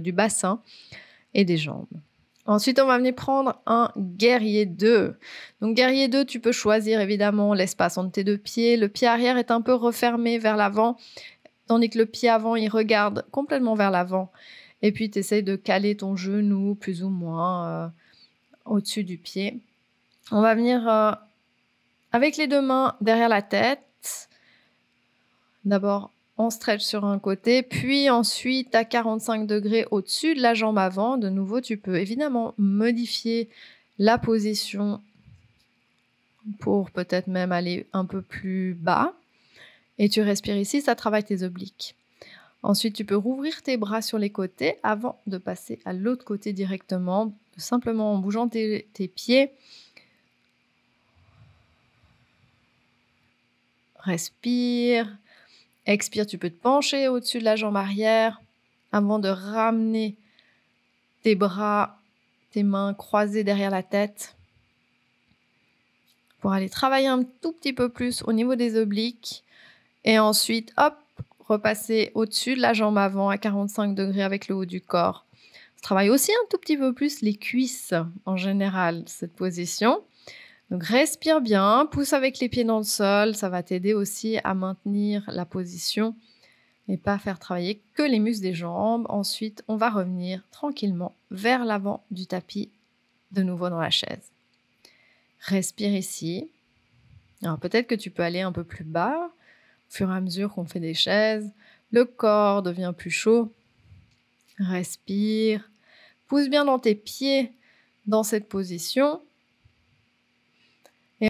du bassin et des jambes. Ensuite, on va venir prendre un guerrier 2. Donc, guerrier 2, tu peux choisir évidemment l'espace entre tes deux pieds. Le pied arrière est un peu refermé vers l'avant, tandis que le pied avant, il regarde complètement vers l'avant. Et puis, tu essayes de caler ton genou plus ou moins euh, au-dessus du pied. On va venir euh, avec les deux mains derrière la tête. D'abord, on stretch sur un côté, puis ensuite à 45 degrés au-dessus de la jambe avant. De nouveau, tu peux évidemment modifier la position pour peut-être même aller un peu plus bas. Et tu respires ici, ça travaille tes obliques. Ensuite, tu peux rouvrir tes bras sur les côtés avant de passer à l'autre côté directement, simplement en bougeant tes, tes pieds. Respire. Expire, tu peux te pencher au-dessus de la jambe arrière avant de ramener tes bras, tes mains croisées derrière la tête pour aller travailler un tout petit peu plus au niveau des obliques. Et ensuite, hop, repasser au-dessus de la jambe avant à 45 degrés avec le haut du corps. travaille aussi un tout petit peu plus les cuisses en général, cette position. Donc respire bien, pousse avec les pieds dans le sol, ça va t'aider aussi à maintenir la position et pas faire travailler que les muscles des jambes. Ensuite, on va revenir tranquillement vers l'avant du tapis, de nouveau dans la chaise. Respire ici. Alors peut-être que tu peux aller un peu plus bas, au fur et à mesure qu'on fait des chaises, le corps devient plus chaud. Respire. Pousse bien dans tes pieds dans cette position.